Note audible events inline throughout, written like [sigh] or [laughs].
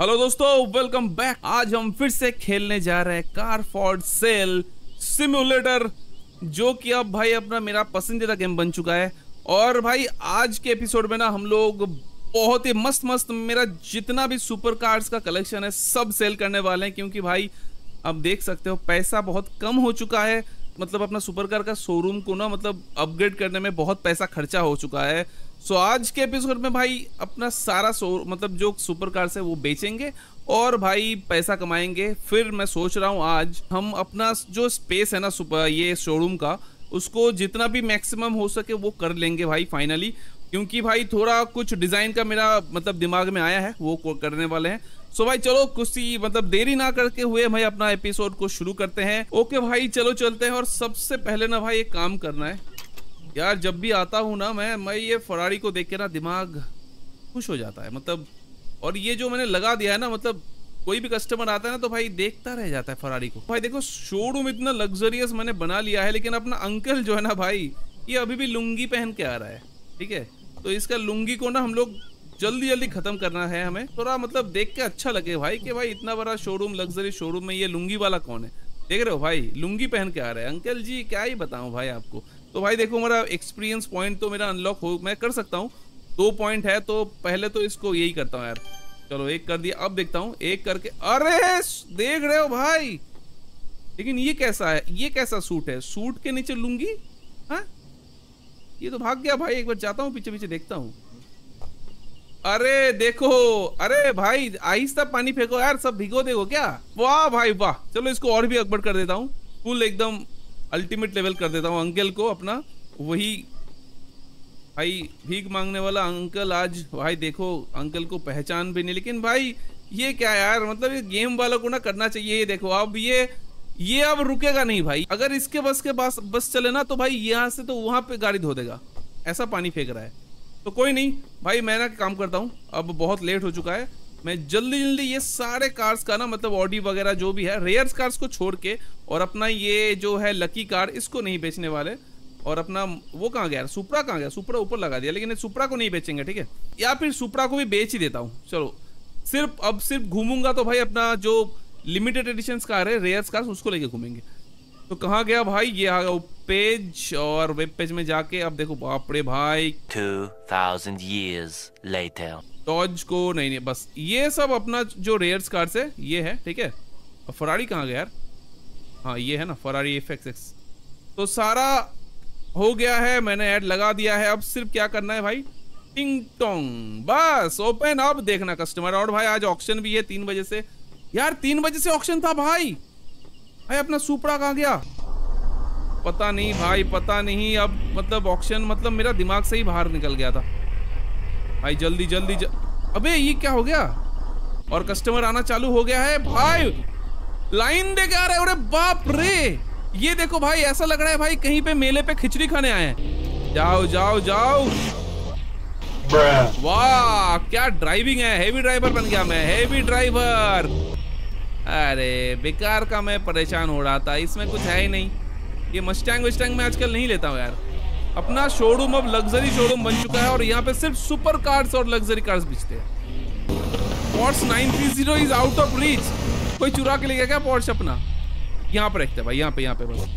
Hello दोस्तों welcome back आज हम फिर से खेलने जा रहे हैं कार फॉर सेल सिमुलेटर जो कि अब भाई अपना मेरा पसंदीदा गेम बन चुका है और भाई आज के एपिसोड में ना हम लोग बहुत ही मस्त मस्त मेरा जितना भी सुपर कार्स का कलेक्शन है सब सेल करने वाले हैं क्योंकि भाई अब देख सकते हो पैसा बहुत कम हो चुका है मतलब अपना सुपर कार का शोरूम को ना मतलब अपग्रेड करने में बहुत पैसा खर्चा हो चुका है सो so, आज के एपिसोड में भाई अपना सारा सो मतलब जो सुपर कार्स है वो बेचेंगे और भाई पैसा कमाएंगे फिर मैं सोच रहा हूँ आज हम अपना जो स्पेस है ना सुपर ये शोरूम का उसको जितना भी मैक्सिमम हो सके वो कर लेंगे भाई फाइनली क्योंकि भाई थोड़ा कुछ डिज़ाइन का मेरा मतलब दिमाग में आया है वो करने वाले हैं सो so भाई चलो कुछ मतलब देरी ना करके हुए भाई अपना एपिसोड को शुरू करते हैं ओके भाई चलो चलते हैं और सबसे पहले ना भाई एक काम करना है यार जब भी आता हूँ ना मैं मैं ये फरारी को देख के ना दिमाग खुश हो जाता है मतलब और ये जो मैंने लगा दिया है ना मतलब कोई भी कस्टमर आता है ना तो भाई देखता रह जाता है फरारी को भाई देखो शोरूम इतना लग्जरियस मैंने बना लिया है लेकिन अपना अंकल जो है ना भाई ये अभी भी लुंगी पहन के आ रहा है ठीक है तो इसका लुंगी को ना हम लोग जल्दी जल्दी खत्म करना है हमें थोड़ा मतलब देख के अच्छा लगे भाई कि भाई इतना बड़ा शोरूम लग्जरी शोरूम में ये लुंगी वाला कौन है देख रहे हो भाई लुंगी पहन के आ रहा है अंकल जी क्या ही बताऊं भाई आपको तो भाई देखो मेरा एक्सपीरियंस पॉइंट तो मेरा अनलॉक हो मैं कर सकता हूँ दो पॉइंट है तो पहले तो इसको यही करता हूँ यार चलो एक कर दिया अब देखता हूँ एक करके अरे देख रहे हो भाई लेकिन ये कैसा है ये कैसा सूट है सूट के नीचे लूंगी हाँ ये तो भाग गया भाई एक बार जाता हूँ पीछे पीछे देखता हूँ अरे देखो अरे भाई आहिस्ता पानी फेंको यार सब भिगो देखो क्या वाह भाई वाह चलो इसको और भी अकबर कर देता हूँ फुल एकदम अल्टीमेट लेवल कर देता हूँ अंकल को अपना वही भाई भीख मांगने वाला अंकल आज भाई देखो अंकल को पहचान भी नहीं लेकिन भाई ये क्या यार मतलब ये गेम वालों को ना करना चाहिए ये देखो अब ये ये अब रुकेगा नहीं भाई अगर इसके बस के पास बस चले ना तो भाई यहाँ से तो वहाँ पे गाड़ी धो देगा ऐसा पानी फेंक रहा है तो कोई नहीं भाई मैं ना काम करता हूँ अब बहुत लेट हो चुका है मैं जल्दी जल्दी ये सारे कार्स का ना मतलब ऑडी वगैरह जो भी है रेयर कार्स को छोड़ के और अपना ये जो है लकी कार इसको नहीं बेचने वाले और अपना वो कहाँ गया सुपरा कहाँ गया सुपरा ऊपर लगा दिया लेकिन सुपरा को नहीं बेचेंगे ठीक है या फिर सुपरा को भी बेच ही देता हूँ चलो सिर्फ अब सिर्फ घूमूंगा तो भाई अपना जो लिमिटेड एडिशन कार है रेयर कार उसको लेके घूमेंगे तो कहाँ गया भाई ये आ गया पेज और वेब पेज में जाके अब देखो बाप रे भाई 2000 years later टॉज को नहीं नहीं बस ये सब अपना जो रेयर्स कार्स है ये है ठीक है और फरारी कहाँ गया यार हाँ ये है ना फरारी एफ एक्स एक्स तो सारा हो गया है मैंने ऐड लगा दिया है अब सिर्फ क्या करना है भाई टिंग टोंग बस ओपन अब देखना कस्टमर और भाई आज ऑप्शन भी है तीन बजे से यार तीन बजे से ऑप्शन था भाई भाई अपना सुपड़ा कहाँ गया पता नहीं भाई पता नहीं अब मतलब ऑप्शन मतलब मेरा दिमाग से ही बाहर निकल गया था भाई जल्दी जल्दी जल... अबे ये क्या हो गया और कस्टमर आना चालू हो गया है भाई लाइन दे के आ रहे अरे बाप रे ये देखो भाई ऐसा लग रहा है भाई कहीं पे मेले पे खिचड़ी खाने आए हैं जाओ जाओ जाओ वाह क्या ड्राइविंग है हेवी ड्राइवर बन गया मैं हेवी ड्राइवर अरे बेकार का मैं परेशान हो रहा था इसमें कुछ है ही नहीं ये मस्टैंग वस्टैंग मैं आजकल नहीं लेता हूँ यार अपना शोरूम अब लग्जरी शोरूम बन चुका है और यहाँ पे सिर्फ सुपर कार्स और लग्जरी कार्स बेचते हैं Porsche 930 is out of reach कोई चुरा के ले गया क्या पॉर्स अपना यहाँ पे रखते हैं भाई यहाँ पे यहाँ पे बस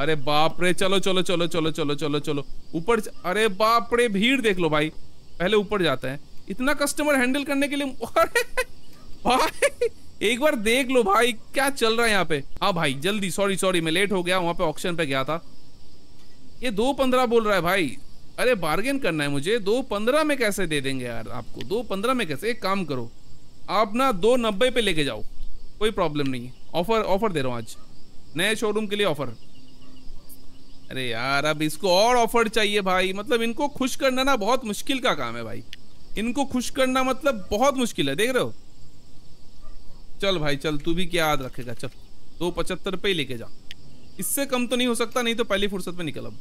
अरे बाप रे चलो चलो चलो चलो चलो चलो चलो ऊपर अरे बाप रे भीड़ देख लो भाई पहले ऊपर जाता है इतना कस्टमर हैंडल करने के लिए [laughs] अरे भाई एक बार देख लो भाई क्या चल रहा है यहाँ पे हाँ भाई जल्दी सॉरी सॉरी मैं लेट हो गया वहाँ पे ऑक्शन पे गया था ये दो पंद्रह बोल रहा है भाई अरे बार्गेन करना है मुझे दो पंद्रह में कैसे दे देंगे यार आपको दो पंद्रह में कैसे एक काम करो आप ना दो नब्बे पे लेके जाओ कोई प्रॉब्लम नहीं है ऑफर ऑफर दे रहा हूँ आज नए शोरूम के लिए ऑफर अरे यार अब इसको और ऑफर चाहिए भाई मतलब इनको खुश करना ना बहुत मुश्किल का काम है भाई इनको खुश करना मतलब बहुत मुश्किल है देख रहे हो चल भाई चल तू भी क्या याद रखेगा चल दो पचहत्तर पे ही लेके जाओ इससे कम तो नहीं हो सकता नहीं तो पहली फुर्सत में निकल अब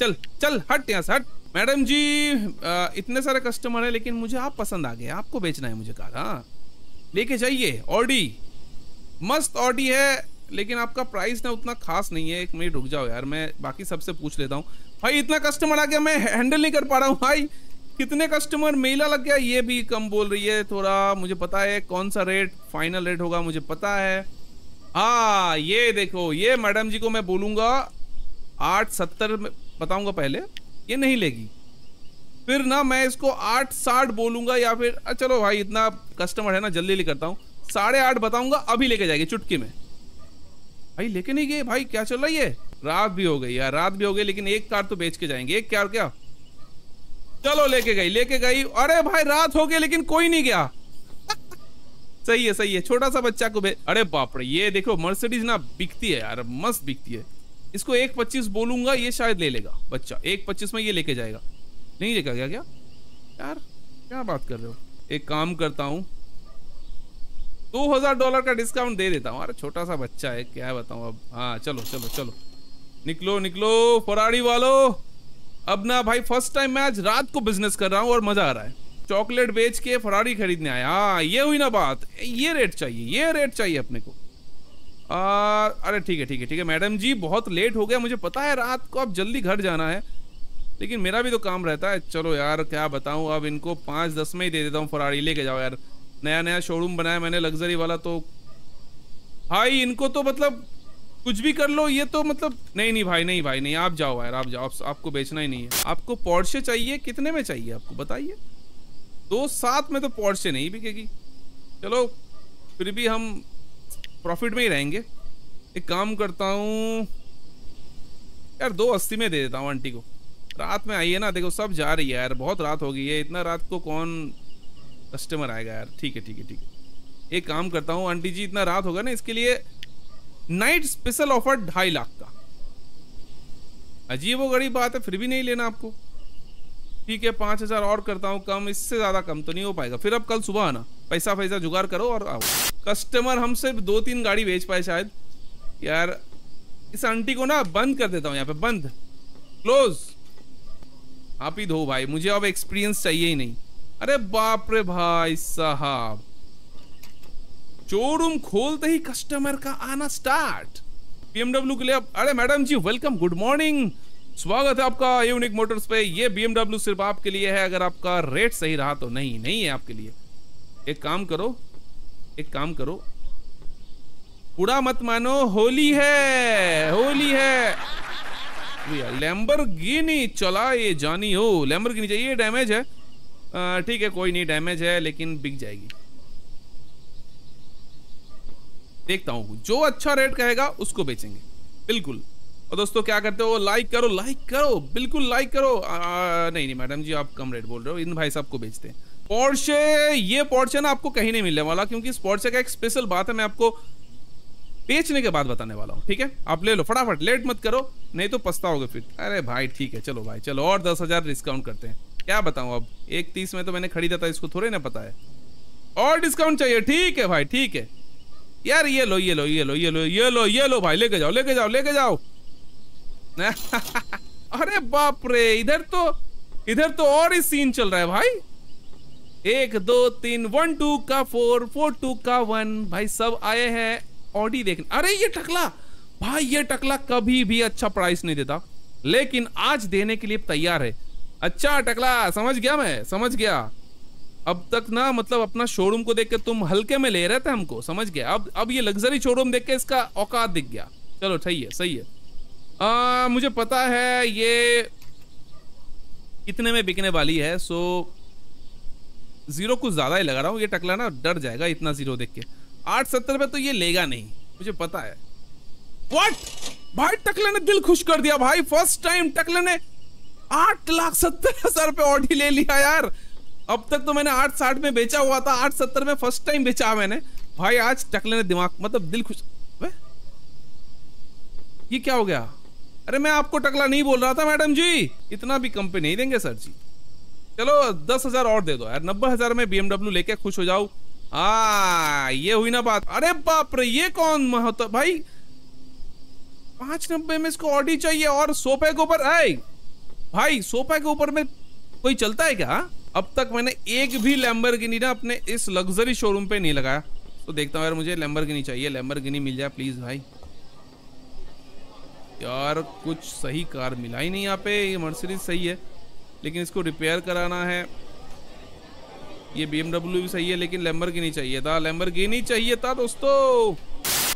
चल चल हट यहां से हट मैडम जी आ, इतने सारे कस्टमर है लेकिन मुझे आप पसंद आ गए आपको बेचना है मुझे कार हाँ लेके जाइए ऑडी मस्त ऑडी है लेकिन आपका प्राइस ना उतना खास नहीं है एक मिनट रुक जाओ यार मैं बाकी सबसे पूछ लेता हूँ भाई इतना कस्टमर आ गया मैं हैंडल नहीं कर पा रहा हूँ भाई कितने कस्टमर मेला लग गया ये भी कम बोल रही है थोड़ा मुझे पता है कौन सा रेट फाइनल रेट होगा मुझे पता है हाँ ये देखो ये मैडम जी को मैं बोलूँगा आठ सत्तर बताऊँगा पहले ये नहीं लेगी फिर ना मैं इसको आठ साठ बोलूँगा या फिर चलो भाई इतना कस्टमर है ना जल्दी ले करता हूँ साढ़े आठ बताऊँगा अभी लेके जाएगी चुटकी में भाई लेके नहीं गए भाई क्या चल रहा है ये रात भी हो गई यार रात भी हो गई लेकिन एक कार तो बेच के जाएंगे एक कार क्या चलो लेके गई लेके गई अरे भाई रात हो गई लेकिन कोई नहीं गया सही है सही है छोटा सा बच्चा को भे अरे बाप रे ये देखो मर्सिडीज ना बिकती है यार मस्त बिकती है इसको एक पच्चीस बोलूंगा ये शायद ले लेगा बच्चा एक पच्चीस में ये लेके जाएगा नहीं लेगा क्या क्या यार क्या बात कर रहे हो एक काम करता हूँ दो हजार डॉलर का डिस्काउंट दे देता हूँ अरे छोटा सा बच्चा है क्या बताऊँ अब हाँ चलो चलो चलो निकलो निकलो फराड़ी वालो अब ना भाई फर्स्ट टाइम मैं आज रात को बिजनेस कर रहा हूँ और मजा आ रहा है चॉकलेट बेच के फरारी खरीदने आए हाँ ये हुई ना बात ये रेट चाहिए ये रेट चाहिए अपने को आ, अरे ठीक है ठीक है ठीक है मैडम जी बहुत लेट हो गया मुझे पता है रात को आप जल्दी घर जाना है लेकिन मेरा भी तो काम रहता है चलो यार क्या बताऊँ अब इनको पाँच दस में ही दे देता हूँ फरारी लेके जाओ यार नया नया शोरूम बनाया मैंने लग्जरी वाला तो भाई इनको तो मतलब कुछ भी कर लो ये तो मतलब नहीं नहीं भाई नहीं भाई नहीं आप जाओ यार आप जाओ आप, आपको बेचना ही नहीं है आपको पॉर्शे चाहिए कितने में चाहिए आपको बताइए दो सात में तो पॉर्चे नहीं बिकेगी चलो फिर भी हम प्रॉफिट में ही रहेंगे एक काम करता हूँ यार दो अस्सी में दे देता हूँ आंटी को रात में आई है ना देखो सब जा रही है यार बहुत रात हो गई है इतना रात को कौन कस्टमर आएगा यार ठीक है ठीक है ठीक है एक काम करता हूँ आंटी जी इतना रात होगा ना इसके लिए नाइट स्पेशल ऑफर ढाई लाख का अजीब वो गरीब बात है फिर भी नहीं लेना आपको ठीक है पाँच हज़ार और करता हूँ कम इससे ज़्यादा कम तो नहीं हो पाएगा फिर अब कल सुबह आना पैसा पैसा जुगाड़ करो और आओ कस्टमर हम सिर्फ दो तीन गाड़ी भेज पाए शायद यार इस आंटी को ना बंद कर देता हूँ यहाँ पे बंद क्लोज आप ही धो भाई मुझे अब एक्सपीरियंस चाहिए ही नहीं अरे बाप रे भाई साहब शोरूम खोलते ही कस्टमर का आना स्टार्ट बीएमडब्ल्यू के लिए अरे madam ji welcome good morning स्वागत है आपका यूनिक मोटर्स पे ये बीएमडब्ल्यू सिर्फ आपके लिए है अगर आपका रेट सही रहा तो नहीं नहीं है आपके लिए एक काम करो एक काम करो पूरा मत मानो होली है होली है लेम्बर गिनी चला ये जानी हो लैम्बर गिनी चाहिए डैमेज है ठीक है कोई नहीं डैमेज है लेकिन बिक जाएगी देखता हूं जो अच्छा रेट कहेगा उसको बेचेंगे बिल्कुल और दोस्तों क्या करते हो लाइक करो लाइक करो बिल्कुल लाइक करो आ, नहीं नहीं मैडम जी आप कम रेट बोल रहे हो इन भाई साहब को भेजते हैं पोर्शे ये पोर्शे ना आपको कहीं नहीं मिलने वाला क्योंकि इस का एक स्पेशल बात है मैं आपको बेचने के बाद बताने वाला हूँ ठीक है आप ले लो फटाफट लेट मत करो नहीं तो पछताओगे फिर अरे भाई ठीक है चलो भाई चलो और दस हजार डिस्काउंट करते हैं क्या बताऊँ अब एक तीस में तो मैंने खरीदा था इसको थोड़े ना पता है और डिस्काउंट चाहिए ठीक है भाई ठीक है यार ये लो ये लो ये लो ये लो ये लो ये लो भाई लेके जाओ लेके जाओ लेके जाओ [laughs] अरे बाप रे इधर तो इधर तो और ही सीन चल रहा है भाई एक दो तीन वन टू का फोर फोर टू का वन भाई सब आए हैं ऑडी देखने अरे ये टकला भाई ये टकला कभी भी अच्छा प्राइस नहीं देता लेकिन आज देने के लिए तैयार है अच्छा टकला समझ गया मैं समझ गया अब तक ना मतलब अपना शोरूम को देख के तुम हल्के में ले रहे थे हमको समझ गया अब अब ये लग्जरी शोरूम देख के इसका औकात दिख गया चलो सही है सही है आ, मुझे पता है ये कितने में बिकने वाली है सो ज़ीरो कुछ ज़्यादा ही लगा रहा हूँ ये टकला ना डर जाएगा इतना ज़ीरो देख के आठ सत्तर रुपये तो ये लेगा नहीं मुझे पता है वट भाई टकले ने दिल खुश कर दिया भाई फर्स्ट टाइम टकले ने आठ लाख सत्तर हजार रुपये ऑडी ले लिया यार अब तक तो मैंने आठ साठ में बेचा हुआ था आठ सत्तर में फर्स्ट टाइम बेचा मैंने भाई आज टकले ने दिमाग मतलब दिल खुश ये क्या हो गया अरे मैं आपको टकला नहीं बोल रहा था मैडम जी इतना भी कम पे नहीं देंगे सर जी चलो दस हजार और दे दो यार नब्बे हजार में बीएमडब्ल्यू लेके खुश हो जाओ आ हाँ, ये हुई ना बात अरे बाप रे ये कौन महत्व भाई पांच नब्बे में इसको ऑडी चाहिए और सोफे के ऊपर आए भाई सोफा के ऊपर में कोई चलता है क्या अब तक मैंने एक भी लैम्बर ना अपने इस लग्जरी शोरूम पे नहीं लगाया तो देखता हूँ यार मुझे लैम्बर चाहिए लैम्बर मिल जाए प्लीज भाई यार कुछ सही कार मिला ही नहीं यहाँ पे ये मर्सिडीज सही है लेकिन इसको रिपेयर कराना है ये बी भी सही है लेकिन लेम्बर नहीं चाहिए था लेम्बर नहीं चाहिए था दोस्तों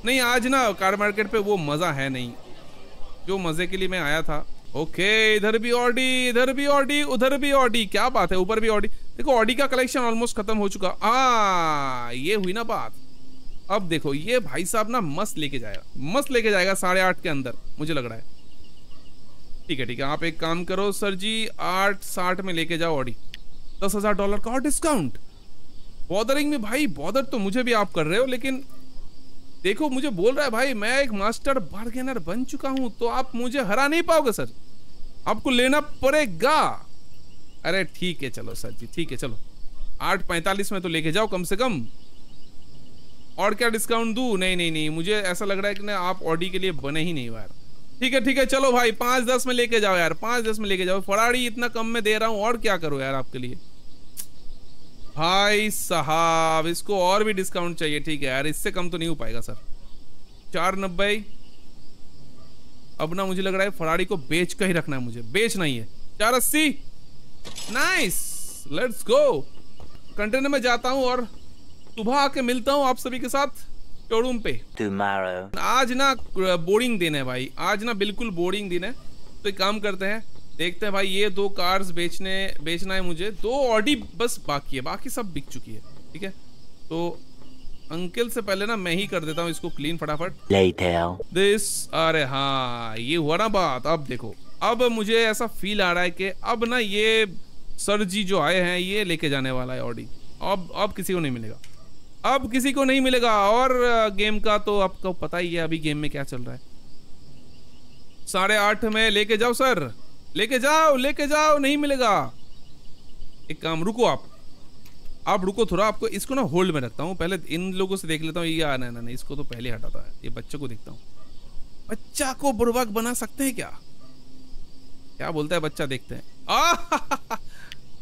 नहीं आज ना कार मार्केट पे वो मज़ा है नहीं जो मज़े के लिए मैं आया था ओके इधर भी ऑडी इधर भी ऑडी उधर भी ऑडी क्या बात है ऊपर भी ऑडी देखो ऑडी का कलेक्शन ऑलमोस्ट खत्म हो चुका आ ये हुई ना बात अब देखो ये भाई साहब ना मस्त लेके जाएगा मस्त लेके जाएगा साढ़े आठ के अंदर मुझे लग रहा है ठीक है ठीक है आप एक काम करो सर जी आठ साठ में लेके जाओ ऑडी दस हजार डॉलर का और डिस्काउंट बॉदरिंग में भाई बॉदर तो मुझे भी आप कर रहे हो लेकिन देखो मुझे बोल रहा है भाई मैं एक मास्टर बार्गेनर बन चुका हूं तो आप मुझे हरा नहीं पाओगे सर आपको लेना पड़ेगा अरे ठीक है चलो सर जी ठीक है चलो आठ पैंतालीस में तो लेके जाओ कम से कम और क्या डिस्काउंट दू नहीं नहीं नहीं मुझे ऐसा लग रहा है कि ना आप ऑडी के लिए बने ही नहीं यार ठीक है ठीक है चलो भाई पांच दस में लेके जाओ यार पांच दस में लेके जाओ फराड़ी इतना कम में दे रहा हूँ और क्या करो यार आपके लिए भाई साहब इसको और भी डिस्काउंट चाहिए ठीक है यार इससे कम तो नहीं हो पाएगा सर चार नब्बे अब ना मुझे लग रहा है फराड़ी को बेच कर ही रखना है मुझे बेच नहीं है चार अस्सी नाइस लेट्स गो कंटेनर में जाता हूँ और सुबह आके मिलता हूँ आप सभी के साथ शोरूम पे Tomorrow. आज ना बोरिंग दिन है भाई आज ना बिल्कुल बोरिंग दिन है तो एक काम करते हैं देखते हैं भाई ये दो कार्स बेचने बेचना है मुझे दो ऑडी बस बाकी है बाकी सब बिक चुकी है ठीक है तो अंकल से पहले ना मैं ही कर देता हूँ इसको क्लीन फटाफट दिस अरे हाँ ये हुआ ना बात अब देखो अब मुझे ऐसा फील आ रहा है कि अब ना ये सर जी जो आए हैं ये लेके जाने वाला है ऑडी अब अब किसी को नहीं मिलेगा अब किसी को नहीं मिलेगा और गेम का तो आपको पता ही है अभी गेम में क्या चल रहा है साढ़े आठ में लेके जाओ सर लेके जाओ लेके जाओ नहीं मिलेगा एक काम रुको आप आप रुको थोड़ा आपको इसको ना होल्ड में रखता हूँ पहले इन लोगों से देख लेता हूँ ये आना ना इसको तो पहले हटाता है ये बच्चे को देखता हूँ बच्चा को बुर्बाक बना सकते हैं क्या क्या बोलता है बच्चा देखते हैं आ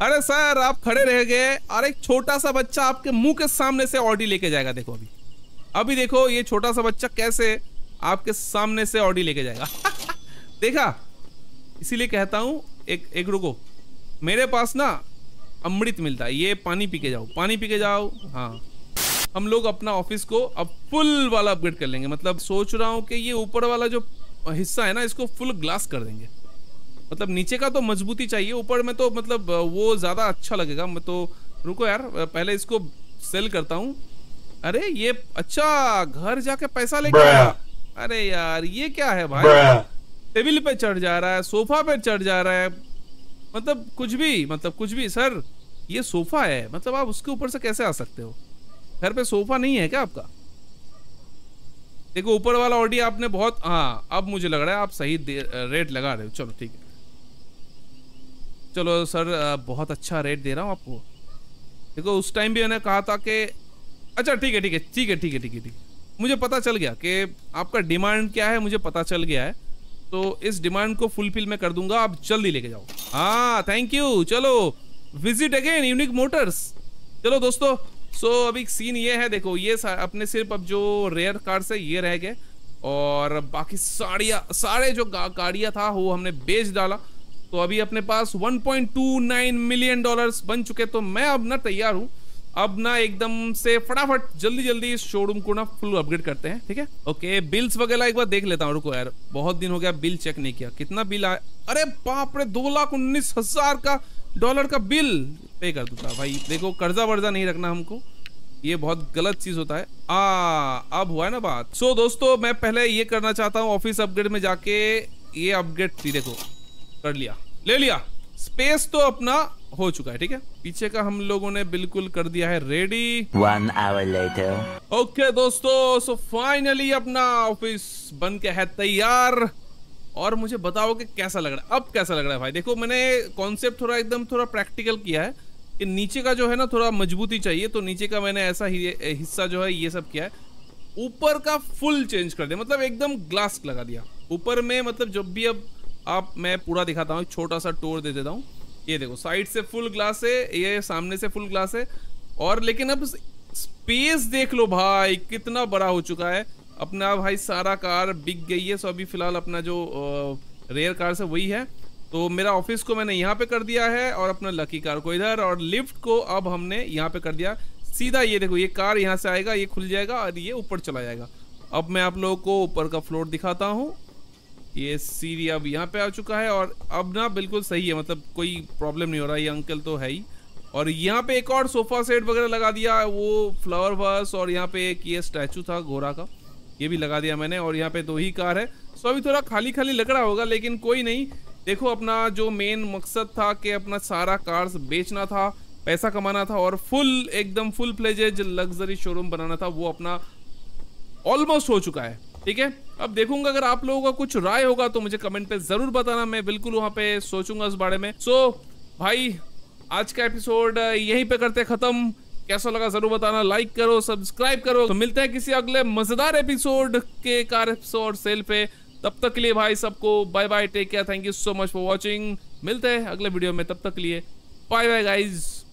अरे सर आप खड़े रह गए और एक छोटा सा बच्चा आपके मुंह के सामने से ऑडी लेके जाएगा देखो अभी अभी देखो ये छोटा सा बच्चा कैसे आपके सामने से ऑडी लेके जाएगा [laughs] देखा इसीलिए कहता हूँ एक एक रुको मेरे पास ना अमृत मिलता है ये पानी पी के जाओ पानी पी के जाओ हाँ हम लोग अपना ऑफिस को अब फुल वाला अपग्रेड कर लेंगे मतलब सोच रहा हूँ कि ये ऊपर वाला जो हिस्सा है ना इसको फुल ग्लास कर देंगे मतलब नीचे का तो मजबूती चाहिए ऊपर में तो मतलब वो ज़्यादा अच्छा लगेगा मैं तो रुको यार पहले इसको सेल करता हूँ अरे ये अच्छा घर जाके पैसा लेके अरे यार ये क्या है भाई टेबल पे चढ़ जा रहा है सोफा पे चढ़ जा रहा है मतलब कुछ भी मतलब कुछ भी सर ये सोफा है मतलब आप उसके ऊपर से कैसे आ सकते हो घर पे सोफा नहीं है क्या आपका देखो ऊपर वाला ऑडी आपने बहुत हाँ अब मुझे लग रहा है आप सही रेट लगा रहे हो चलो ठीक है चलो सर बहुत अच्छा रेट दे रहा हूँ आपको देखो उस टाइम भी मैंने कहा था कि अच्छा ठीक है ठीक है ठीक है ठीक है ठीक है ठीक है मुझे पता चल गया कि आपका डिमांड क्या है मुझे पता चल गया है तो इस डिमांड को फुलफिल मैं कर दूंगा आप जल्दी लेके जाओ हाँ थैंक यू चलो विजिट अगेन यूनिक मोटर्स चलो दोस्तों सो so, अभी एक सीन ये है देखो ये अपने सिर्फ अब जो रेयर कार्स है ये रह गए और बाकी साड़िया सारे जो गाड़िया था वो हमने बेच डाला तो अभी अपने पास 1.29 मिलियन डॉलर्स बन चुके तो मैं अब ना तैयार हूं अब ना एकदम से फटाफट जल्दी जल्दी इस शोरूम को ना फुल अपग्रेड करते हैं ठीक है ओके बिल्स वगैरह एक बार देख लेता हूँ रुको यार बहुत दिन हो गया बिल चेक नहीं किया कितना बिल आया अरे बाप रे दो लाख उन्नीस हजार का डॉलर का बिल पे कर दूंगा भाई देखो कर्जा वर्जा नहीं रखना हमको ये बहुत गलत चीज होता है आ अब हुआ ना बात सो दोस्तों मैं पहले ये करना चाहता हूँ ऑफिस अपग्रेड में जाके ये अपग्रेड देखो कर लिया ले लिया स्पेस तो अपना हो चुका है ठीक है पीछे का हम लोगों ने बिल्कुल कर दिया है ready one hour later okay दोस्तों सो फाइनली अपना ऑफिस बन के है तैयार और मुझे बताओ कि कैसा लग रहा है अब कैसा लग रहा है भाई देखो मैंने कॉन्सेप्ट थोड़ा एकदम थोड़ा प्रैक्टिकल किया है कि नीचे का जो है ना थोड़ा मजबूती चाहिए तो नीचे का मैंने ऐसा ही हिस्सा जो है ये सब किया है ऊपर का फुल चेंज कर दिया मतलब एकदम ग्लास लगा दिया ऊपर में मतलब जब भी अब आप मैं पूरा दिखाता हूँ छोटा सा टोर दे देता हूँ ये देखो साइड से फुल ग्लास है ये सामने से फुल ग्लास है और लेकिन अब स्पेस देख लो भाई कितना बड़ा हो चुका है अपना भाई सारा कार बिक गई है सो अभी फिलहाल अपना जो रेयर कार से वही है तो मेरा ऑफिस को मैंने यहाँ पे कर दिया है और अपना लकी कार को इधर और लिफ्ट को अब हमने यहाँ पे कर दिया सीधा ये देखो ये कार यहाँ से आएगा ये खुल जाएगा और ये ऊपर चला जाएगा अब मैं आप लोगों को ऊपर का फ्लोर दिखाता हूँ ये सीरी अब यहाँ पे आ चुका है और अब ना बिल्कुल सही है मतलब कोई प्रॉब्लम नहीं हो रहा ये अंकल तो है ही और यहाँ पे एक और सोफा सेट वगैरह लगा दिया वो फ्लावर वर्स और यहाँ पे एक ये स्टैचू था घोड़ा का ये भी लगा दिया मैंने और यहाँ पे दो ही कार है सो अभी थोड़ा खाली खाली लग रहा होगा लेकिन कोई नहीं देखो अपना जो मेन मकसद था कि अपना सारा कार्स बेचना था पैसा कमाना था और फुल एकदम फुल फ्लेजेज लग्जरी शोरूम बनाना था वो अपना ऑलमोस्ट हो चुका है ठीक है अब देखूंगा अगर आप लोगों का कुछ राय होगा तो मुझे कमेंट पे जरूर बताना मैं बिल्कुल वहां पे सोचूंगा उस बारे में सो so, भाई आज का एपिसोड यहीं पे करते खत्म कैसा लगा जरूर बताना लाइक करो सब्सक्राइब करो तो मिलते हैं किसी अगले मजेदार एपिसोड के कार एपिसोड सेल पे तब तक के लिए भाई सबको bye bye take care thank you so much for watching मिलते हैं अगले वीडियो में तब तक के लिए बाय बाय गाइज